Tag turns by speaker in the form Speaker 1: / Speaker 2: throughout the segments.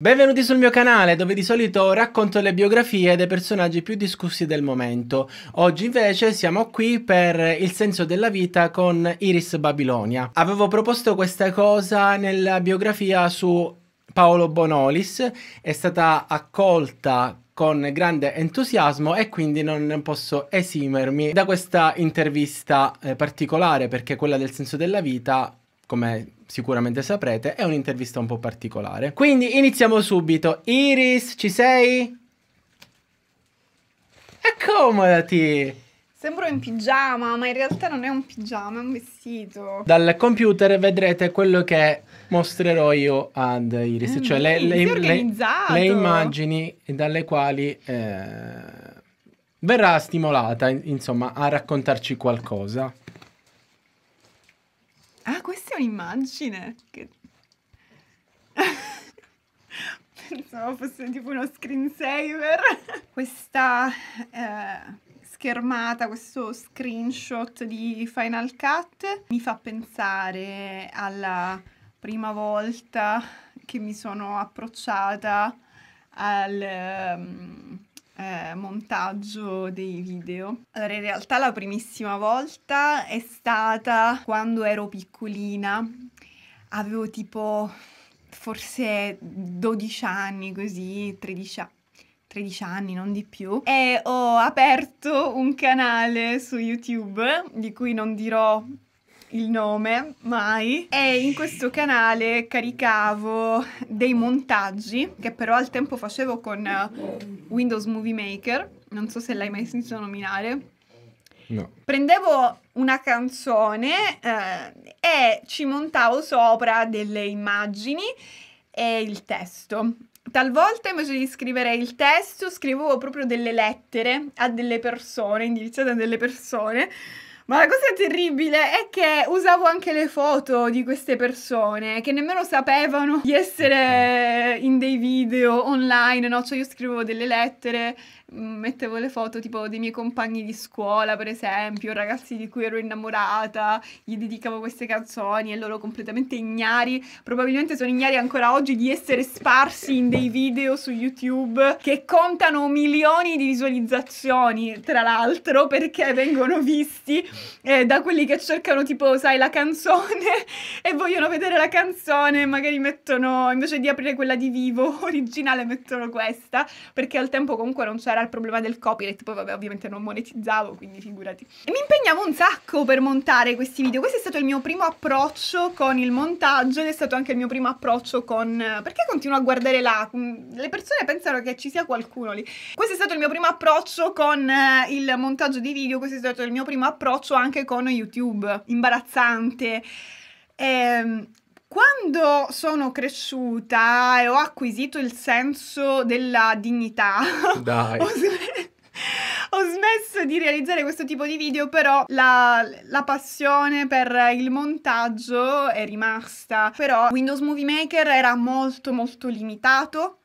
Speaker 1: Benvenuti sul mio canale dove di solito racconto le biografie dei personaggi più discussi del momento. Oggi invece siamo qui per il senso della vita con Iris Babilonia. Avevo proposto questa cosa nella biografia su Paolo Bonolis, è stata accolta con grande entusiasmo e quindi non posso esimermi da questa intervista eh, particolare perché quella del senso della vita come sicuramente saprete, è un'intervista un po' particolare. Quindi iniziamo subito. Iris, ci sei? Accomodati!
Speaker 2: Sembro in pigiama, ma in realtà non è un pigiama, è un vestito.
Speaker 1: Dal computer vedrete quello che mostrerò io ad Iris, mm, cioè le, le, le, le, immagini dalle quali eh, verrà stimolata, insomma, a raccontarci qualcosa.
Speaker 2: Ah, questa è un'immagine! Che... Pensavo fosse tipo uno screensaver. Questa eh, schermata, questo screenshot di Final Cut mi fa pensare alla prima volta che mi sono approcciata al... Um, eh, montaggio dei video. Allora, in realtà la primissima volta è stata quando ero piccolina, avevo tipo forse 12 anni, così, 13 anni. 13 anni, non di più, e ho aperto un canale su YouTube di cui non dirò il nome mai e in questo canale caricavo dei montaggi che però al tempo facevo con eh, Windows Movie Maker, non so se l'hai mai sentito nominare. No. Prendevo una canzone eh, e ci montavo sopra delle immagini e il testo. Talvolta invece di scrivere il testo scrivevo proprio delle lettere a delle persone, indirizzate a delle persone ma la cosa terribile è che usavo anche le foto di queste persone che nemmeno sapevano di essere in dei video online, no? Cioè io scrivevo delle lettere mettevo le foto tipo dei miei compagni di scuola, per esempio, ragazzi di cui ero innamorata, gli dedicavo queste canzoni e loro completamente ignari, probabilmente sono ignari ancora oggi di essere sparsi in dei video su YouTube che contano milioni di visualizzazioni, tra l'altro, perché vengono visti eh, da quelli che cercano tipo, sai, la canzone e vogliono vedere la canzone, magari mettono invece di aprire quella di vivo originale mettono questa, perché al tempo comunque non c'era c'era il problema del copyright, poi vabbè ovviamente non monetizzavo, quindi figurati. E mi impegnavo un sacco per montare questi video, questo è stato il mio primo approccio con il montaggio ed è stato anche il mio primo approccio con... Perché continuo a guardare là? Mm, le persone pensano che ci sia qualcuno lì. Questo è stato il mio primo approccio con eh, il montaggio di video, questo è stato il mio primo approccio anche con YouTube, imbarazzante. Ehm, quando sono cresciuta e ho acquisito il senso della dignità,
Speaker 1: Dai. Ho, sm-
Speaker 2: ho, smesso di realizzare questo tipo di video, però la, la, passione per il montaggio è rimasta. Però Windows Movie Maker era molto molto limitato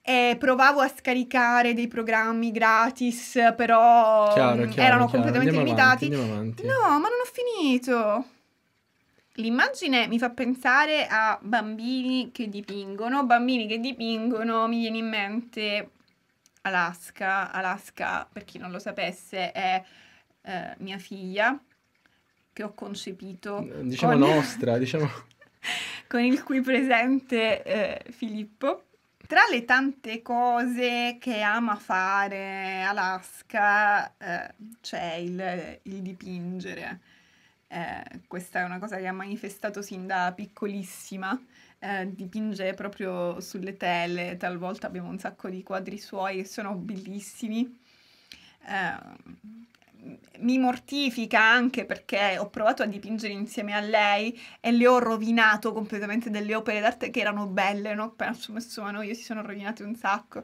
Speaker 2: e provavo a scaricare dei programmi gratis, però chiaro, chiaro, erano chiaro. completamente andiamo limitati. Avanti, avanti. No, ma non ho finito. L'immagine mi fa pensare a bambini che dipingono, bambini che dipingono, mi viene in mente Alaska, Alaska per chi non lo sapesse è eh, mia figlia che ho concepito. Diciamo con... nostra, diciamo. con il cui presente eh, Filippo. Tra le tante cose che ama fare Alaska eh, c'è il, il dipingere. Eh, questa è una cosa che ha manifestato sin da piccolissima, eh, dipinge proprio sulle tele, talvolta abbiamo un sacco di quadri suoi che sono bellissimi. Eh, mi mortifica anche perché ho provato a dipingere insieme a lei e le ho rovinato completamente delle opere d'arte che erano belle, no? appena ci messo mano io si sono rovinate un sacco.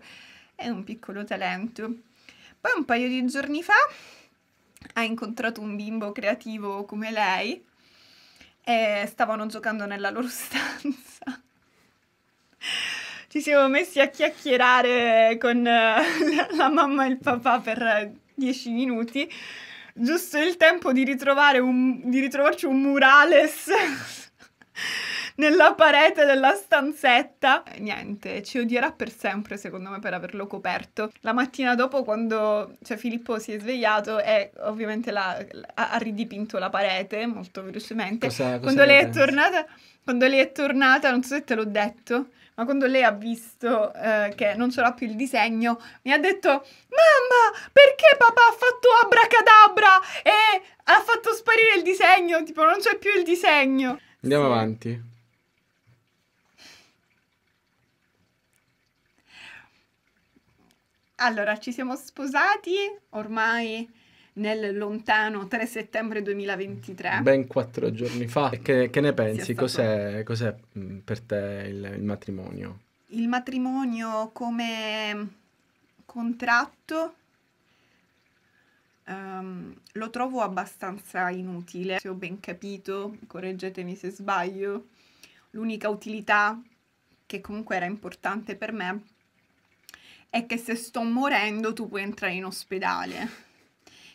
Speaker 2: È un piccolo talento. Poi un paio di giorni fa ha incontrato un bimbo creativo come lei e stavano giocando nella loro stanza. Ci siamo messi a chiacchierare con eh, la mamma e il papà per dieci minuti, giusto il tempo di, ritrovare un, di ritrovarci un murales nella parete della stanzetta. E eh, niente, ci odierà per sempre, secondo me, per averlo coperto. La mattina dopo, quando cioè, Filippo si è svegliato, e ovviamente la, la, ha ridipinto la parete molto velocemente. Cosa, cosa quando lei è tornata. Quando lei è tornata, non so se te l'ho detto, ma quando lei ha visto eh, che non c'era più il disegno, mi ha detto: Mamma, perché papà ha fatto abracadabra e ha fatto sparire il disegno? Tipo, non c'è più il disegno.
Speaker 1: Andiamo sì. avanti.
Speaker 2: Allora, ci siamo sposati ormai nel lontano 3 settembre 2023.
Speaker 1: Ben quattro giorni fa. Che, che ne pensi? Cos'è, cos'è, mm, per te il, il matrimonio?
Speaker 2: Il matrimonio come mm, contratto Um, lo trovo abbastanza inutile, se ho ben capito, correggetemi se sbaglio. L'unica utilità che comunque era importante per me è che se sto morendo tu puoi entrare in ospedale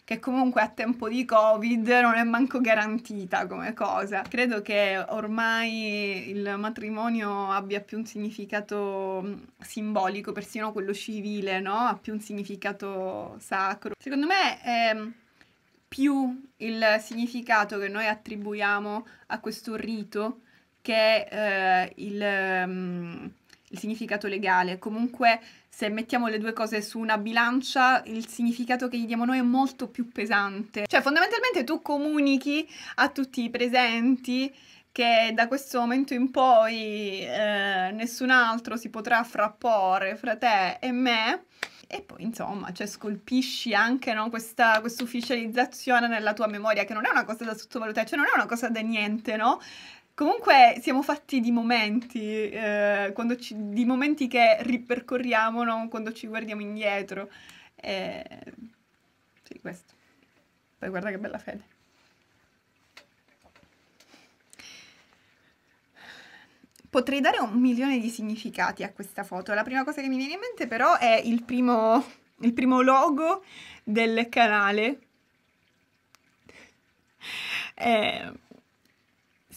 Speaker 2: che comunque a tempo di Covid non è manco garantita come cosa. Credo che ormai il matrimonio abbia più un significato mm, simbolico, persino quello civile, no? Ha più un significato sacro. Secondo me è ehm, più il significato che noi attribuiamo a questo rito che eh, il... Um, il significato legale. Comunque, se mettiamo le due cose su una bilancia, il significato che gli diamo noi è molto più pesante. Cioè, fondamentalmente tu comunichi a tutti i presenti che da questo momento in poi eh, nessun altro si potrà frapporre fra te e me. E poi, insomma, cioè, scolpisci anche no, questa quest ufficializzazione nella tua memoria, che non è una cosa da sottovalutare, cioè non è una cosa da niente, no? Comunque siamo fatti di momenti, eh, ci, di momenti che ripercorriamo no? quando ci guardiamo indietro. Eh, sì, questo. Poi guarda che bella fede. Potrei dare un milione di significati a questa foto. La prima cosa che mi viene in mente però è il primo, il primo logo del canale. Eh,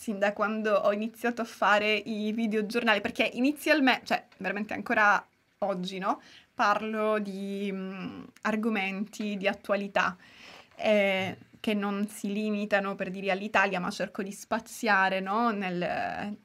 Speaker 2: sin da quando ho iniziato a fare i videogiornali, perché inizialmente, cioè veramente ancora oggi, no? Parlo di mh, mm, argomenti di attualità. Eh, che non si limitano per dire all'Italia, ma cerco di spaziare no? nel,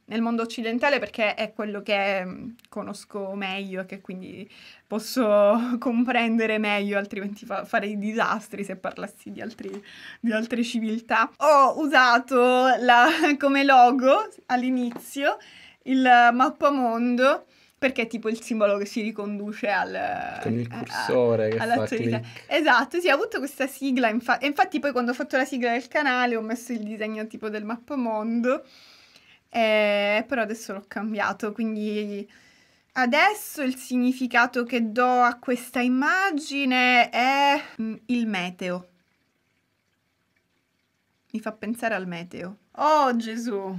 Speaker 2: nel, mondo occidentale perché è quello che mm, conosco meglio e che quindi posso comprendere meglio, altrimenti fa- farei disastri se parlassi di, altri, di altre civiltà. Ho usato la, come logo all'inizio il mappamondo perché è tipo il simbolo che si riconduce al,
Speaker 1: Con il eh, cursore a, all'attualità.
Speaker 2: Esatto, sì, ha avuto questa sigla, infa- infatti poi quando ho fatto la sigla del canale ho messo il disegno tipo del mappamondo, eh, però adesso l'ho cambiato, quindi adesso il significato che do a questa immagine è mm, il meteo. Mi fa pensare al meteo. Oh Gesù!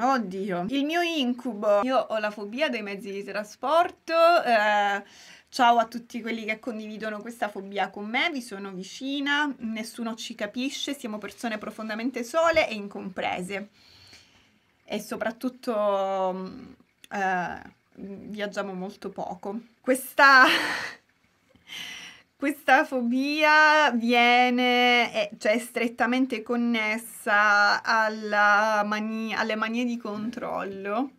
Speaker 2: Oddio, il mio incubo. Io ho la fobia dei mezzi di trasporto. Eh, ciao a tutti quelli che condividono questa fobia con me, vi sono vicina, nessuno ci capisce, siamo persone profondamente sole e incomprese. E soprattutto eh, viaggiamo molto poco. Questa Questa fobia viene, è, eh, cioè, è strettamente connessa mani alle manie di controllo,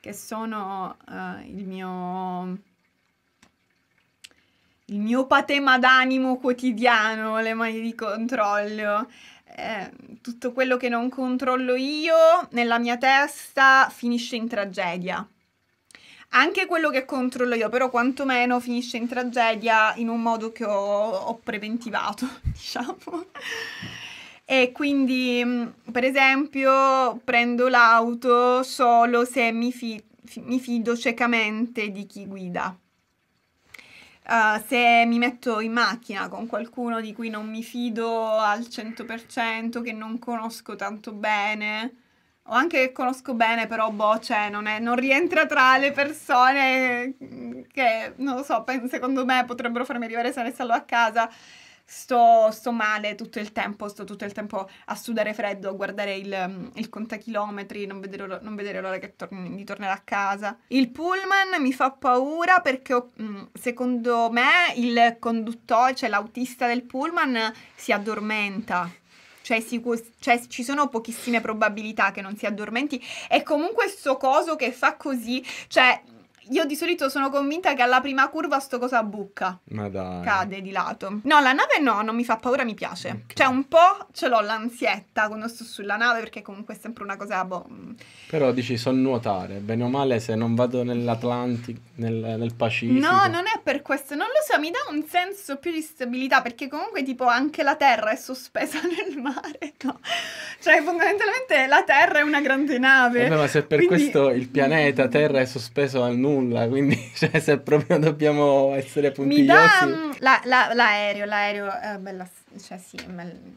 Speaker 2: che sono uh, il mio il mio patema d'animo quotidiano, le mani di controllo, eh, tutto quello che non controllo io nella mia testa finisce in tragedia anche quello che controllo io, però quantomeno finisce in tragedia in un modo che ho, ho preventivato, diciamo. E quindi, mm, per esempio, prendo l'auto solo se mi, fi mi fido ciecamente di chi guida. Uh, se mi metto in macchina con qualcuno di cui non mi fido al 100%, che non conosco tanto bene, o anche che conosco bene, però boh, cioè, non, è, non rientra tra le persone che, non lo so, secondo me potrebbero farmi arrivare sano e salvo a casa. Sto, sto, male tutto il tempo, sto tutto il tempo a sudare freddo, a guardare il, il contachilometri, non vedere, non vedere l'ora che torni, di tornare a casa. Il pullman mi fa paura perché mm, secondo me il conduttore, cioè l'autista del pullman, si addormenta cioè, sicur- cioè, ci sono pochissime probabilità che non si addormenti e comunque sto coso che fa così, cioè io di solito sono convinta che alla prima curva sto cosa bucca. Ma dai. Cade di lato. No, la nave no, non mi fa paura, mi piace. Okay. Cioè, un po' ce l'ho l'ansietta quando sto sulla nave, perché comunque è sempre una cosa. Boh. Mm.
Speaker 1: Però dici so nuotare, bene o male, se non vado nell'Atlantico, nel, nel, Pacifico. No,
Speaker 2: non è per questo. Non lo so, mi dà un senso più di stabilità, perché comunque, tipo, anche la terra è sospesa nel mare. No. Cioè, fondamentalmente la terra è una grande nave. Vabbè, eh, ma se per Quindi... questo
Speaker 1: il pianeta Terra è sospeso al nuoto nulla, quindi cioè, se proprio dobbiamo essere puntigliosi... Mi dà um,
Speaker 2: mm, l'aereo, la, la, l'aereo, eh, cioè sì,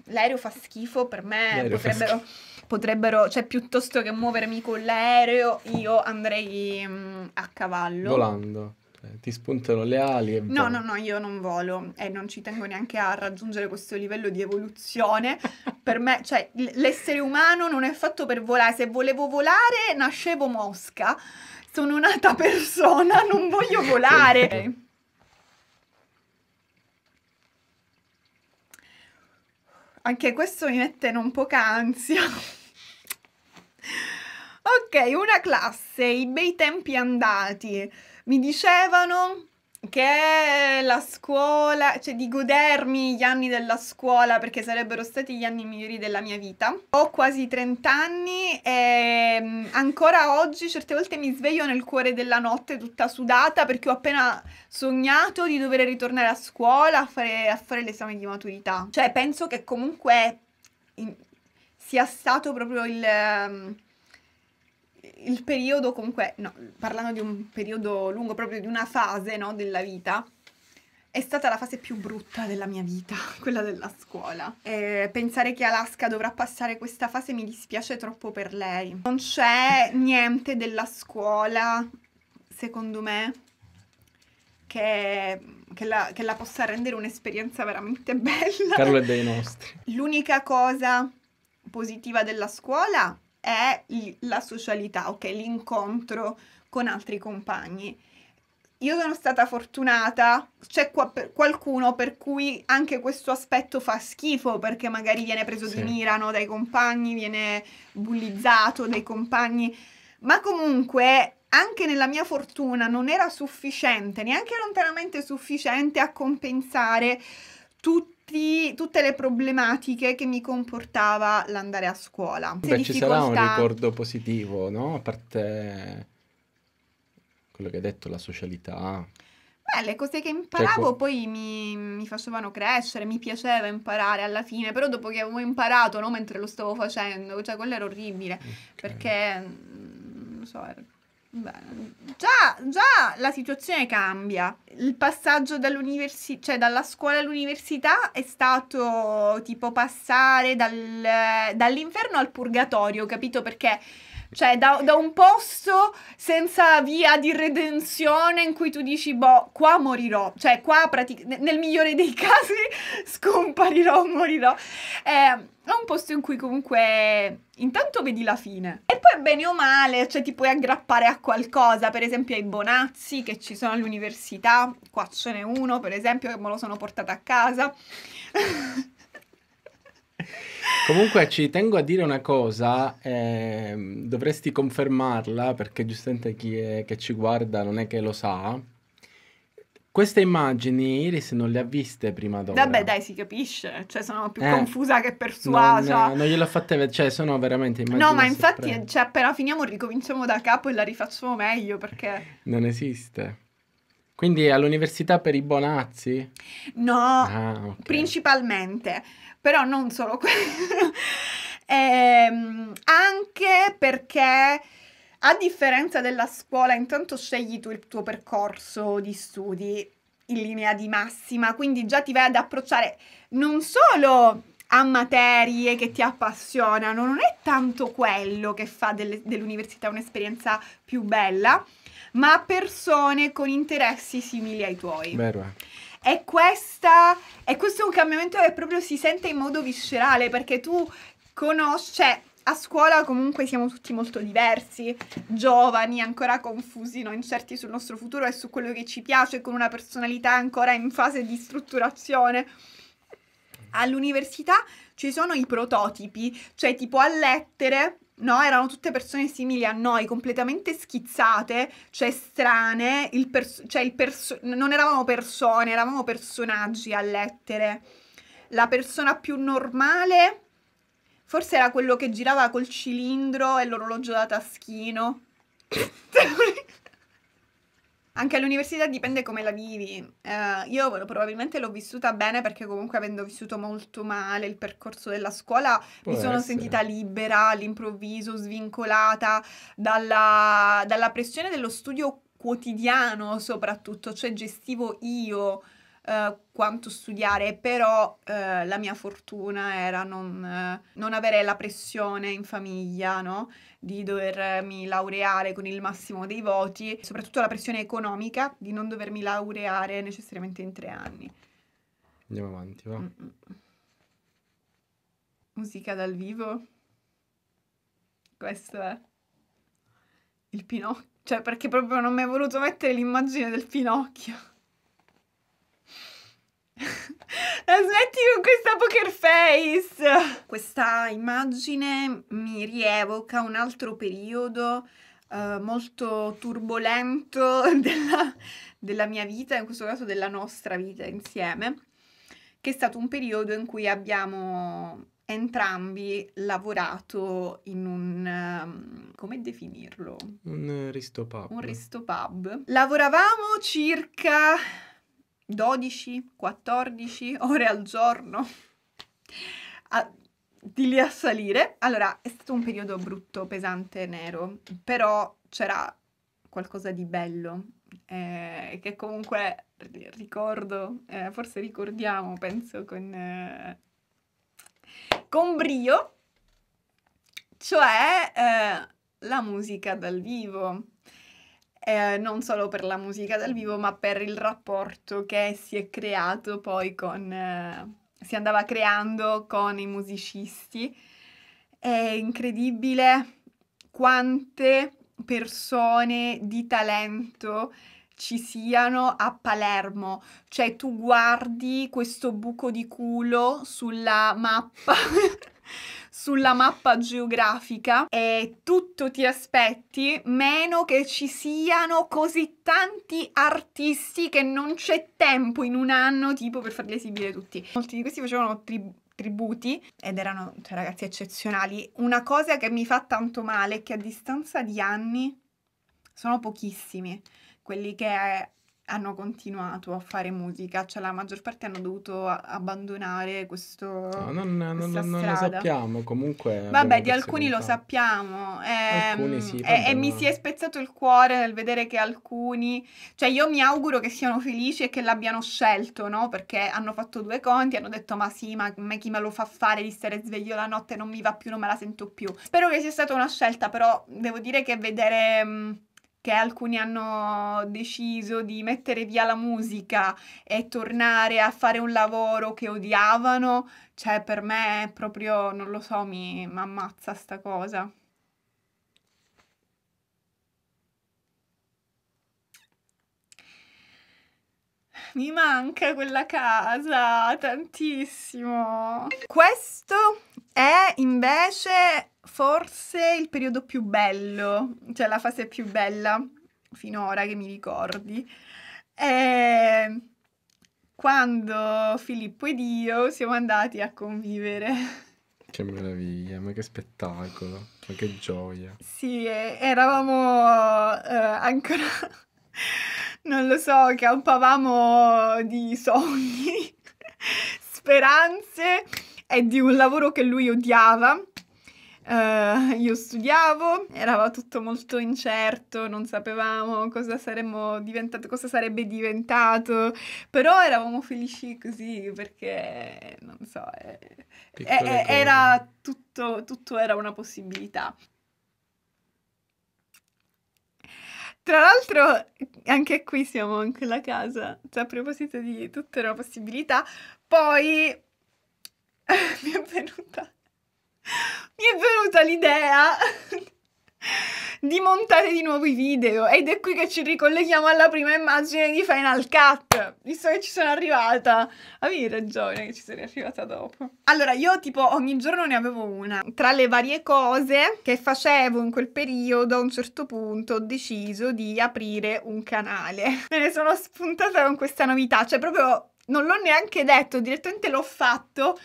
Speaker 2: l'aereo fa schifo per me, potrebbero, potrebbero, cioè piuttosto che muovermi con l'aereo io andrei um, a cavallo.
Speaker 1: Volando eh, ti spuntano le ali. E no, boh. no,
Speaker 2: no, io non volo e non ci tengo neanche a raggiungere questo livello di evoluzione. per me, cioè, l'essere umano non è fatto per volare. Se volevo volare, nascevo mosca. Sono un'altra persona, non voglio volare. Anche questo mi mette non poca ansia. ok, una classe, i bei tempi andati. Mi dicevano che è la scuola, cioè di godermi gli anni della scuola perché sarebbero stati gli anni migliori della mia vita. Ho quasi 30 anni e mm, ancora oggi certe volte mi sveglio nel cuore della notte tutta sudata perché ho appena sognato di dover ritornare a scuola a fare, a fare l'esame di maturità. Cioè penso che comunque in, sia stato proprio il mm, il periodo comunque, no, parlando di un periodo lungo, proprio di una fase no, della vita, è stata la fase più brutta della mia vita, quella della scuola. E pensare che Alaska dovrà passare questa fase mi dispiace troppo per lei. Non c'è niente della scuola, secondo me, che, che, la, che la possa rendere un'esperienza veramente bella. Carlo è
Speaker 1: dei nostri.
Speaker 2: L'unica cosa positiva della scuola è la socialità, ok? L'incontro con altri compagni. Io sono stata fortunata, c'è qua per qualcuno per cui anche questo aspetto fa schifo perché magari viene preso sì. di mira no? dai compagni, viene bullizzato dai compagni, ma comunque anche nella mia fortuna non era sufficiente, neanche lontanamente sufficiente a compensare tutto tutti, tutte le problematiche che mi comportava l'andare a scuola. Beh, ci sarà un ricordo
Speaker 1: positivo, no? A parte quello che hai detto, la socialità.
Speaker 2: Beh, le cose che cioè, imparavo cioè, poi mi, mi, facevano crescere, mi piaceva imparare alla fine, però dopo che avevo imparato, no, mentre lo stavo facendo, cioè quello era orribile, okay. perché, mm, non so, Già, già, la situazione cambia. Il passaggio dall'università, cioè dalla scuola all'università è stato tipo passare dal, dall'inferno al purgatorio, capito? Perché cioè, da, da, un posto senza via di redenzione in cui tu dici, boh, qua morirò. Cioè, qua nel migliore dei casi scomparirò, morirò. Ehm, è un posto in cui comunque intanto vedi la fine. E poi bene o male, cioè ti puoi aggrappare a qualcosa, per esempio ai bonazzi che ci sono all'università, qua ce n'è uno per esempio che me lo sono portata a casa.
Speaker 1: Comunque ci tengo a dire una cosa, eh, dovresti confermarla perché giustamente chi è, che ci guarda non è che lo sa. Queste immagini Iris non le ha viste prima d'ora. Vabbè
Speaker 2: dai si capisce, cioè sono più eh, confusa che persuasa. Non, eh, non
Speaker 1: gliel'ho fatta, cioè sono veramente immagini No ma infatti
Speaker 2: cioè, appena finiamo ricominciamo da capo e la rifacciamo meglio perché...
Speaker 1: Non esiste. Quindi all'università per i bonazzi?
Speaker 2: No, ah, okay. principalmente, però non solo quello. ehm, anche perché a differenza della scuola, intanto scegli tu il tuo percorso di studi in linea di massima, quindi già ti vai ad approcciare non solo a materie che ti appassionano, non è tanto quello che fa delle, dell'università un'esperienza più bella, ma persone con interessi simili ai tuoi. Vero, eh. È, questa, è questo un cambiamento che proprio si sente in modo viscerale perché tu conosci, cioè, a scuola comunque siamo tutti molto diversi, giovani, ancora confusi, no? incerti sul nostro futuro e su quello che ci piace, con una personalità ancora in fase di strutturazione. All'università ci sono i prototipi, cioè tipo a lettere no, erano tutte persone simili a noi, completamente schizzate, cioè strane, il pers- cioè il pers- non eravamo persone, eravamo personaggi a lettere. La persona più normale forse era quello che girava col cilindro e l'orologio da taschino. Anche all'università dipende come la vivi. Eh, io probabilmente l'ho vissuta bene perché comunque avendo vissuto molto male il percorso della scuola Può mi sono essere. sentita libera all'improvviso, svincolata dalla, dalla pressione dello studio quotidiano soprattutto, cioè gestivo io eh, quanto studiare, però eh, la mia fortuna era non, eh, non, avere la pressione in famiglia, no? di dovermi laureare con il massimo dei voti, soprattutto la pressione economica di non dovermi laureare necessariamente in tre anni.
Speaker 1: Andiamo avanti, va. Mm-mm.
Speaker 2: Musica dal vivo. Questo è il Pinocchio. Cioè, perché proprio non mi hai voluto mettere l'immagine del Pinocchio. La smetti con questa poker face! Questa immagine mi rievoca un altro periodo eh, molto turbolento della, della mia vita, in questo caso della nostra vita insieme, che è stato un periodo in cui abbiamo entrambi lavorato in un ehm, come definirlo?
Speaker 1: Un eh, ristopub. Un
Speaker 2: ristopub. Lavoravamo circa 12, 14 ore al giorno a, di lì a salire. Allora, è stato un periodo brutto, pesante, nero, però c'era qualcosa di bello eh, che comunque ricordo, eh, forse ricordiamo, penso con, eh, con brio, cioè eh, la musica dal vivo eh, non solo per la musica dal vivo, ma per il rapporto che si è creato poi con... Eh, si andava creando con i musicisti. È incredibile quante persone di talento ci siano a Palermo, cioè tu guardi questo buco di culo sulla mappa sulla mappa geografica e tutto ti aspetti, meno che ci siano così tanti artisti che non c'è tempo in un anno tipo per farli esibire tutti. Molti di questi facevano tribù tributi ed erano cioè, ragazzi eccezionali. Una cosa che mi fa tanto male è che a distanza di anni sono pochissimi quelli che hanno continuato a fare musica, cioè la maggior parte hanno dovuto abbandonare questo no, non, non, non, non lo sappiamo,
Speaker 1: comunque Vabbè, di alcuni lo
Speaker 2: sappiamo. Eh, alcuni sì, e, e mi si è spezzato il cuore nel vedere che alcuni, cioè io mi auguro che siano felici e che l'abbiano scelto, no? Perché hanno fatto due conti, hanno detto "Ma sì, ma me chi me lo fa fare di stare sveglio la notte non mi va più, non me la sento più". Spero che sia stata una scelta, però devo dire che vedere che alcuni hanno deciso di mettere via la musica e tornare a fare un lavoro che odiavano, cioè per me è proprio, non lo so, mi ammazza sta cosa. Mi manca quella casa tantissimo. Questo è invece forse il periodo più bello, cioè la fase più bella finora che mi ricordi, è quando Filippo ed io siamo andati a convivere.
Speaker 1: Che meraviglia, ma che spettacolo, ma che gioia.
Speaker 2: Sì, eravamo eh, ancora, non lo so, campavamo di sogni, speranze e di un lavoro che lui odiava Uh, io studiavo, eravamo tutto molto incerto, non sapevamo cosa saremmo diventato, cosa sarebbe diventato, però eravamo felici così perché, non so, eh, eh, eh, era tutto, tutto era una possibilità. Tra l'altro, anche qui siamo in quella casa, cioè, a proposito di tutto era una possibilità, poi mi è venuta mi è venuta l'idea di montare di nuovo i video ed è qui che ci ricolleghiamo alla prima immagine di Final Cut visto che ci sono arrivata avevi ragione che ci sei arrivata dopo allora io tipo ogni giorno ne avevo una tra le varie cose che facevo in quel periodo a un certo punto ho deciso di aprire un canale me ne sono spuntata con questa novità cioè proprio non l'ho neanche detto direttamente l'ho fatto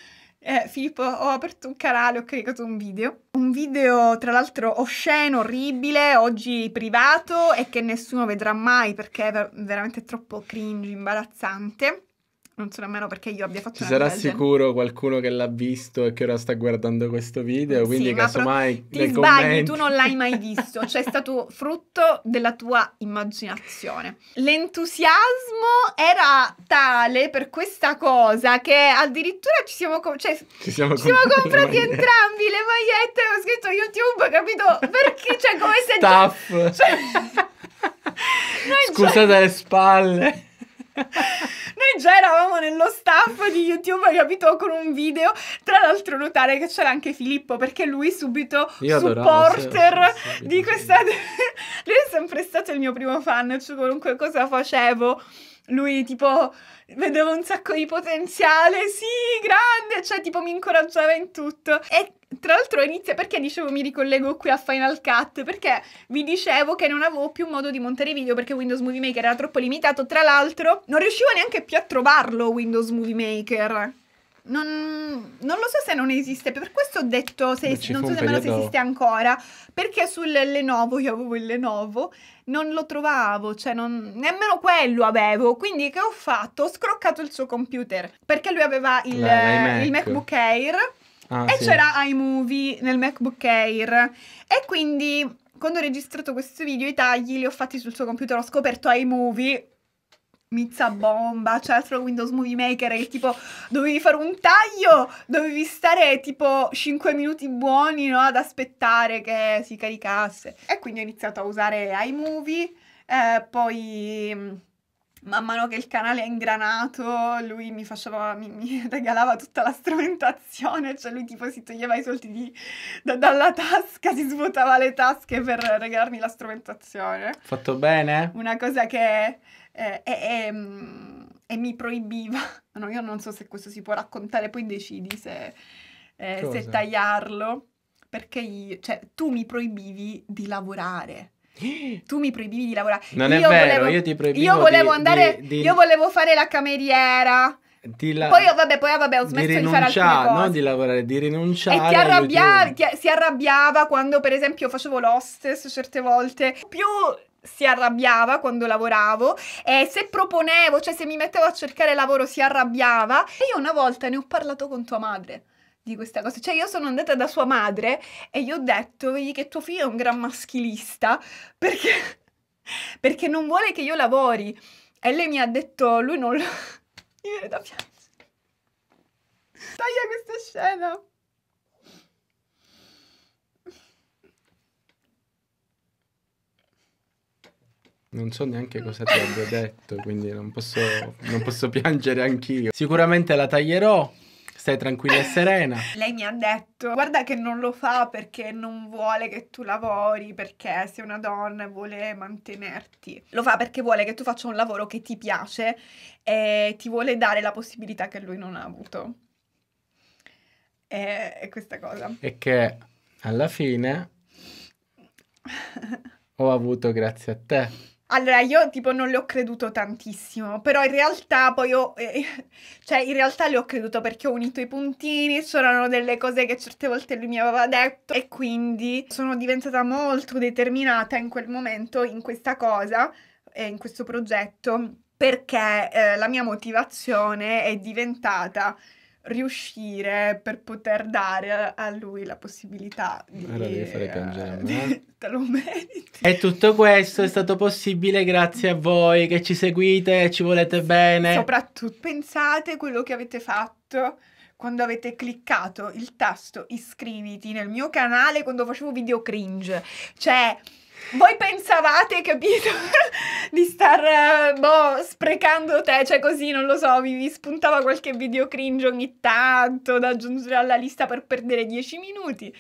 Speaker 2: eh, Filippo, ho aperto un canale, ho caricato un video. Un video, tra l'altro, osceno, orribile, oggi privato e che nessuno vedrà mai perché è veramente troppo cringe, imbarazzante. Non so nemmeno perché io abbia fatto Ci sarà sicuro
Speaker 1: gente. qualcuno che l'ha visto e che ora sta guardando questo video, quindi sì, casomai pro... ti sbagli, commenti... tu non
Speaker 2: l'hai mai visto, cioè è stato frutto della tua immaginazione. L'entusiasmo era tale per questa cosa che addirittura ci siamo, com... cioè, ci siamo, ci comprati, siamo comprati le entrambi le magliette, ho scritto YouTube, capito? Perché, cioè come se... Staff! Cioè... Scusate
Speaker 1: cioè... le spalle!
Speaker 2: Noi già eravamo nello staff di YouTube, capito, con un video. Tra l'altro notare che c'era anche Filippo, perché lui subito Io supporter adoravo, sì, di questa... lui è sempre stato il mio primo fan, cioè qualunque cosa facevo lui tipo vedeva un sacco di potenziale, sì, grande, cioè tipo mi incoraggiava in tutto. E tra l'altro inizia perché dicevo mi ricollego qui a Final Cut, perché vi dicevo che non avevo più modo di montare video perché Windows Movie Maker era troppo limitato, tra l'altro non riuscivo neanche più a trovarlo Windows Movie Maker. Non, non, lo so se non esiste, per questo ho detto, se, non so se, se esiste ancora, perché sul Lenovo, io avevo il Lenovo, non lo trovavo, cioè non, nemmeno quello avevo, quindi che ho fatto? Ho scroccato il suo computer, perché lui aveva il, La, il MacBook Air
Speaker 1: Ah, e sì. c'era
Speaker 2: iMovie nel MacBook Air. E quindi quando ho registrato questo video i tagli li ho fatti sul suo computer, ho scoperto iMovie mizza bomba, c'era cioè, altro Windows Movie Maker che tipo dovevi fare un taglio, dovevi stare tipo 5 minuti buoni no, ad aspettare che si caricasse. E quindi ho iniziato a usare iMovie, eh, poi mm, man mano che il canale è ingranato, lui mi faceva, mi, mi regalava tutta la strumentazione, cioè lui tipo si toglieva i soldi di, da, dalla tasca, si svuotava le tasche per regalarmi la strumentazione.
Speaker 1: Fatto bene?
Speaker 2: Una cosa che eh, è, è, è, mm, mi proibiva, no, io non so se questo si può raccontare, poi decidi se, eh, se tagliarlo, perché io, cioè, tu mi proibivi di lavorare tu mi proibivi di lavorare. Non io è vero, volevo, io ti proibivo Io volevo di, andare, di, di... io volevo fare la cameriera. La... Poi, oh, vabbè, poi ah, vabbè, ho smesso di, di fare alcune cose. Non di
Speaker 1: lavorare, di rinunciare. E ti arrabbiavi,
Speaker 2: ti, si arrabbiava quando per esempio facevo l'hostess certe volte. Più si arrabbiava quando lavoravo e se proponevo, cioè se mi mettevo a cercare lavoro si arrabbiava. E io una volta ne ho parlato con tua madre di questa cosa. Cioè, io sono andata da sua madre e gli ho detto: Vedi che tuo figlio è un gran maschilista perché, perché non vuole che io lavori. E lei mi ha detto: Lui non lo. mi viene da piangere. Taglia questa scena.
Speaker 1: Non so neanche cosa ti abbia detto, quindi non posso, non posso piangere anch'io. Sicuramente la taglierò stai tranquilla e serena.
Speaker 2: Lei mi ha detto, guarda che non lo fa perché non vuole che tu lavori, perché sei una donna e vuole mantenerti. Lo fa perché vuole che tu faccia un lavoro che ti piace e ti vuole dare la possibilità che lui non ha avuto. È questa cosa.
Speaker 1: E che alla fine ho avuto grazie a te.
Speaker 2: Allora, io tipo non le ho creduto tantissimo, però in realtà poi ho... Eh, cioè, in realtà le ho creduto perché ho unito i puntini, c'erano delle cose che certe volte lui mi aveva detto e quindi sono diventata molto determinata in quel momento, in questa cosa, eh, in questo progetto, perché eh, la mia motivazione è diventata riuscire per poter dare a lui la possibilità di, allora, piangere, uh, di, te lo meriti
Speaker 1: e tutto questo è stato possibile grazie a voi che ci seguite ci volete bene
Speaker 2: soprattutto pensate quello che avete fatto quando avete cliccato il tasto iscriviti nel mio canale quando facevo video cringe cioè voi pensavate, capito, di star eh, boh, sprecando te, cioè così, non lo so, vi, vi spuntava qualche video cringe ogni tanto da aggiungere alla lista per perdere dieci minuti.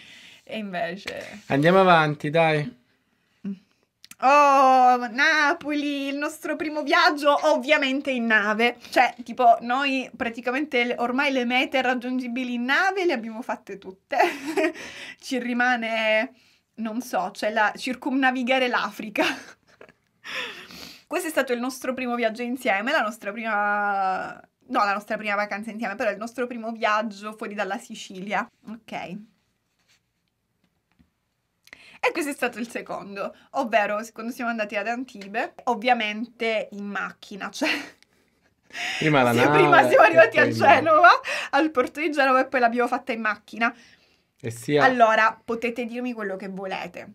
Speaker 2: E invece...
Speaker 1: Andiamo avanti, dai.
Speaker 2: Oh, Napoli, il nostro primo viaggio ovviamente in nave. Cioè, tipo, noi praticamente ormai le mete raggiungibili in nave le abbiamo fatte tutte. Ci rimane non so, cioè la, circumnavigare l'Africa. Questo è stato il nostro primo viaggio insieme, la nostra prima... No, la nostra prima vacanza insieme, però il nostro primo viaggio fuori dalla Sicilia. Ok. E questo è stato il secondo, ovvero quando siamo andati ad Antibe, ovviamente in macchina, cioè...
Speaker 1: Prima la nave. Prima siamo arrivati a Genova,
Speaker 2: al porto di Genova e poi l'abbiamo fatta in macchina.
Speaker 1: Sia... Allora,
Speaker 2: potete dirmi quello che volete.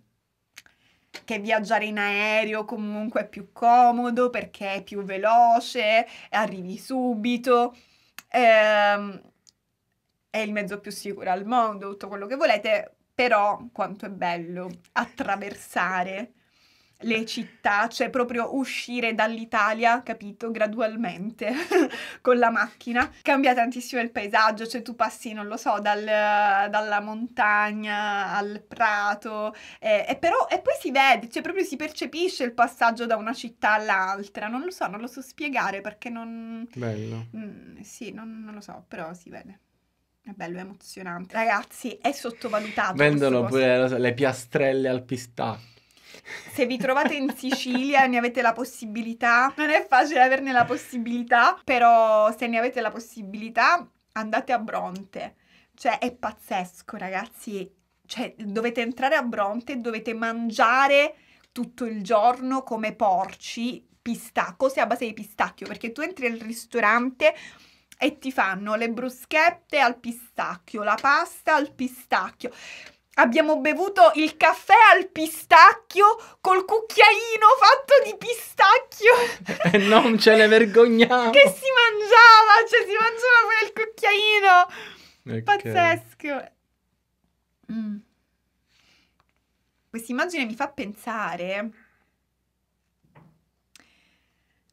Speaker 2: Che viaggiare in aereo comunque è più comodo perché è più veloce, arrivi subito, ehm, è il mezzo più sicuro al mondo, tutto quello che volete, però quanto è bello attraversare le città, cioè proprio uscire dall'Italia, capito, gradualmente con la macchina. Cambia tantissimo il paesaggio, cioè tu passi, non lo so, dal, dalla montagna al prato, eh, e, però, e poi si vede, cioè proprio si percepisce il passaggio da una città all'altra, non lo so, non lo so spiegare perché non... Bello. Mm, sì, non, non lo so, però si vede. È bello, è emozionante. Ragazzi, è sottovalutato. Vendono
Speaker 1: pure le piastrelle al pistacchio.
Speaker 2: Se vi trovate in Sicilia e ne avete la possibilità, non è facile averne la possibilità, però se ne avete la possibilità andate a Bronte. Cioè è pazzesco ragazzi, cioè dovete entrare a Bronte, dovete mangiare tutto il giorno come porci, pistacco, se a base di pistacchio, perché tu entri al ristorante e ti fanno le bruschette al pistacchio, la pasta al pistacchio. Abbiamo bevuto il caffè al pistacchio col cucchiaino fatto di pistacchio.
Speaker 1: E eh, non ce ne vergogniamo.
Speaker 2: Che si mangiava, cioè si mangiava pure il cucchiaino. Okay. Pazzesco. Mm. Questa immagine mi fa pensare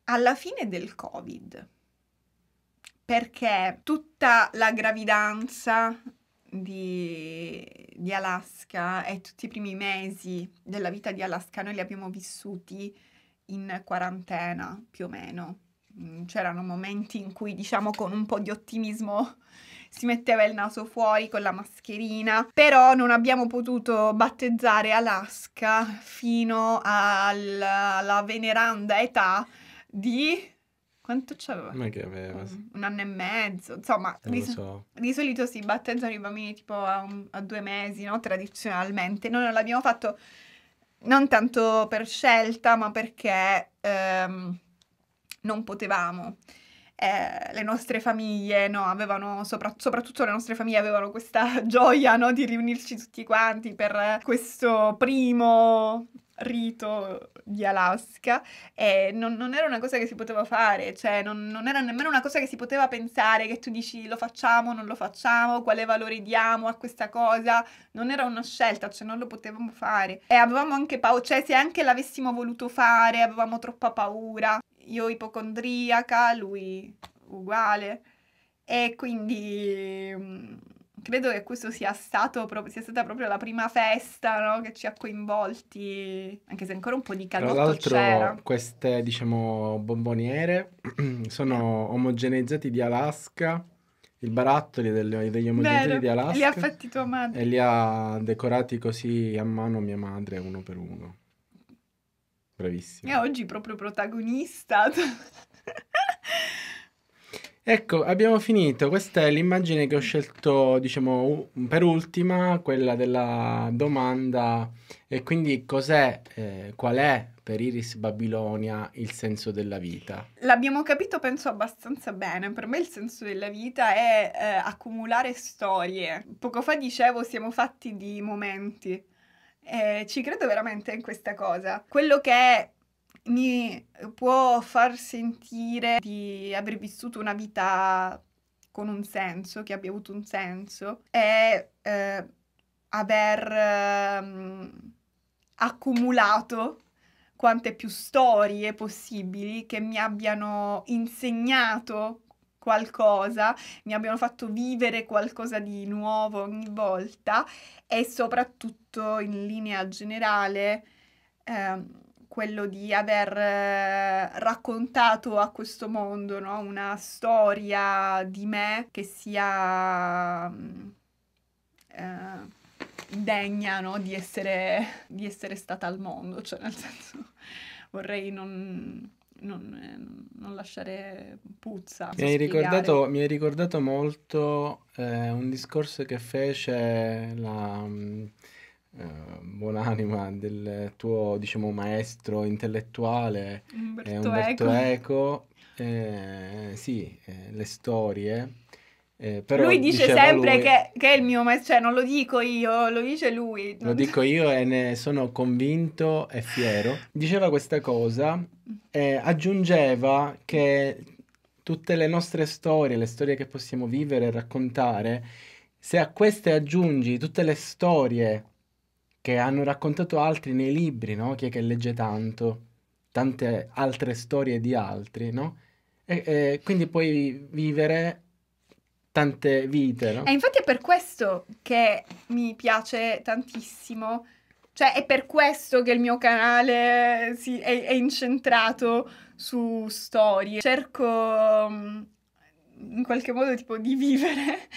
Speaker 2: alla fine del Covid, perché tutta la gravidanza di, di, Alaska e tutti i primi mesi della vita di Alaska noi li abbiamo vissuti in quarantena più o meno. Mm, c'erano momenti in cui, diciamo, con un po' di ottimismo si metteva il naso fuori con la mascherina, però non abbiamo potuto battezzare Alaska fino alla veneranda età di quanto c'aveva? Ma che aveva? un anno e mezzo, insomma, di, so. di, solito si battezzano i bambini tipo a, un, a due mesi, no? Tradizionalmente. Noi non l'abbiamo fatto non tanto per scelta, ma perché ehm, non potevamo. Eh, le nostre famiglie, no, avevano, sopra, soprattutto le nostre famiglie avevano questa gioia, no, di riunirci tutti quanti per questo primo rito di Alaska e non, non, era una cosa che si poteva fare, cioè non, non, era nemmeno una cosa che si poteva pensare, che tu dici lo facciamo, non lo facciamo, quale valore diamo a questa cosa, non era una scelta, cioè non lo potevamo fare. E avevamo anche paura, cioè se anche l'avessimo voluto fare avevamo troppa paura, io ipocondriaca, lui uguale. E quindi mm, credo che questo sia, stato pro- sia stata proprio la prima festa no? che ci ha coinvolti, anche se ancora un po' di caldo Tra l'altro
Speaker 1: queste, diciamo, bomboniere sono omogeneizzate di Alaska, Il barattoli degli, degli omogeneizzati di Alaska. Li ha fatti
Speaker 2: tua madre. E li
Speaker 1: ha decorati così a mano mia madre uno per uno. Bravissimo.
Speaker 2: E oggi proprio protagonista.
Speaker 1: Ecco, abbiamo finito. Questa è l'immagine che ho scelto, diciamo, per ultima, quella della domanda. E quindi cos'è, eh, qual è per Iris Babilonia il senso della vita?
Speaker 2: L'abbiamo capito, penso, abbastanza bene. Per me il senso della vita è eh, accumulare storie. Poco fa dicevo, siamo fatti di momenti. Eh, ci credo veramente in questa cosa. Quello che è mi eh, può far sentire di aver vissuto una vita con un senso, che abbia avuto un senso, è eh, aver eh, accumulato quante più storie possibili che mi abbiano insegnato qualcosa, mi abbiano fatto vivere qualcosa di nuovo ogni volta e soprattutto in linea generale eh, quello di aver eh, raccontato a questo mondo no? una storia di me che sia mm, eh, degna no? di, essere, di, essere, stata al mondo, cioè nel senso vorrei non, non, eh, non lasciare puzza. Mi hai, ricordato,
Speaker 1: mi hai ricordato molto eh, un discorso che fece la mm, eh, buonanima del tuo diciamo, maestro intellettuale Umberto, eh, Umberto Eco, Eco eh, sì, le storie. Eh, lui dice sempre lui, che,
Speaker 2: che, è il mio maestro, cioè non lo dico io, lo dice lui.
Speaker 1: Lo dico io e ne sono convinto e fiero. Diceva questa cosa e aggiungeva che tutte le nostre storie, le storie che possiamo vivere e raccontare, se a queste aggiungi tutte le storie che hanno raccontato altri nei libri, no? Chi è che legge tanto? Tante altre storie di altri, no? E, e quindi puoi vivere tante
Speaker 2: vite, no? E infatti è per questo che mi piace tantissimo, cioè è per questo che il mio canale si, è, è incentrato su storie. Cerco mm, in qualche modo tipo di vivere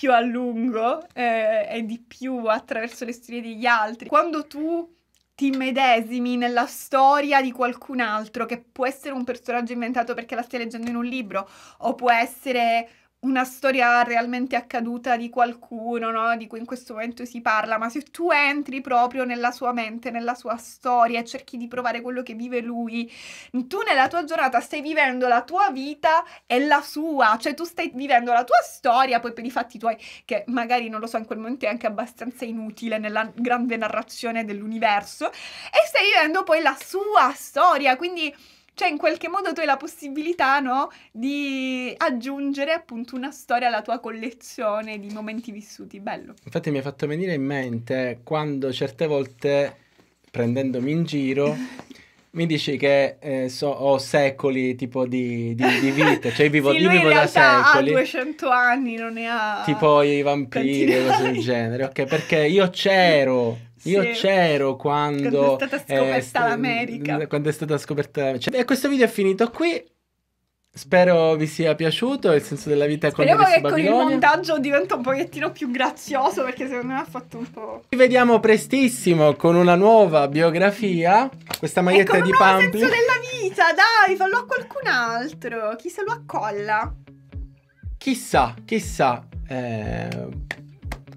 Speaker 2: più a lungo eh, e di più attraverso le storie degli altri. Quando tu ti medesimi nella storia di qualcun altro, che può essere un personaggio inventato perché la stai leggendo in un libro, o può essere una storia realmente accaduta di qualcuno, no? di cui in questo momento si parla, ma se tu entri proprio nella sua mente, nella sua storia e cerchi di provare quello che vive lui, tu nella tua giornata stai vivendo la tua vita e la sua, cioè tu stai vivendo la tua storia, poi per i fatti tuoi, che magari non lo so, in quel momento è anche abbastanza inutile nella grande narrazione dell'universo, e stai vivendo poi la sua storia, quindi cioè in qualche modo tu hai la possibilità, no, di aggiungere appunto una storia alla tua collezione di momenti vissuti, bello.
Speaker 1: Infatti mi ha fatto venire in mente quando certe volte prendendomi in giro mi dici che eh, so, ho secoli tipo di, di, di vita, cioè vivo, sì, io vivo da secoli. ha
Speaker 2: 200 anni, non ne ha...
Speaker 1: Tipo i vampiri e cose del genere, ok? Perché io c'ero, sì. io c'ero quando... Quando è stata eh, scoperta eh, l'America. Quando è stata scoperta l'America. Cioè, e questo video è
Speaker 2: finito qui.
Speaker 1: Spero vi sia piaciuto il senso della vita con Speriamo che Babilonia. con il
Speaker 2: montaggio diventa un pochettino più grazioso perché secondo me ha fatto un po'.
Speaker 1: Ci vediamo prestissimo con una nuova biografia. Questa maglietta ecco, di Pampli. Il senso
Speaker 2: della vita, dai, fallo a qualcun altro. Chi se lo accolla?
Speaker 1: Chissà, chissà. Eh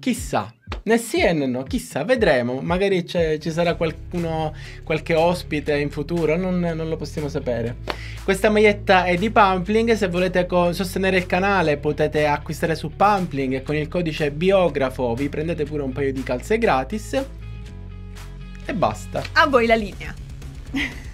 Speaker 1: Chissà. Né sì e né no, chissà, vedremo. Magari ci sarà qualcuno, qualche ospite in futuro, non, non, lo possiamo sapere. Questa maglietta è di Pampling, se volete sostenere il canale potete acquistare su Pampling con il codice biografo vi prendete pure un paio di calze gratis. E basta.
Speaker 2: A voi la linea.